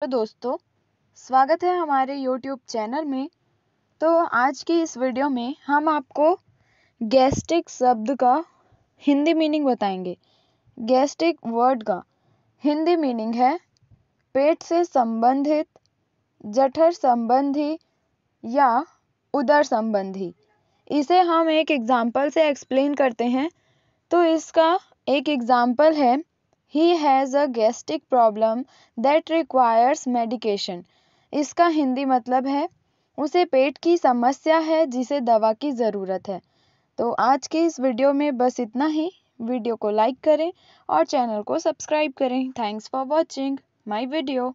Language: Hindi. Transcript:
तो दोस्तों स्वागत है हमारे यूट्यूब चैनल में तो आज की इस वीडियो में हम आपको गैस्ट्रिक शब्द का हिंदी मीनिंग बताएंगे गैस्ट्रिक वर्ड का हिंदी मीनिंग है पेट से संबंधित जठर संबंधी या उदर संबंधी इसे हम एक एग्ज़ाम्पल से एक्सप्लेन करते हैं तो इसका एक एग्ज़ाम्पल है he has a gastric problem that requires medication इसका हिंदी मतलब है उसे पेट की समस्या है जिसे दवा की ज़रूरत है तो आज के इस वीडियो में बस इतना ही वीडियो को लाइक करें और चैनल को सब्सक्राइब करें thanks for watching my video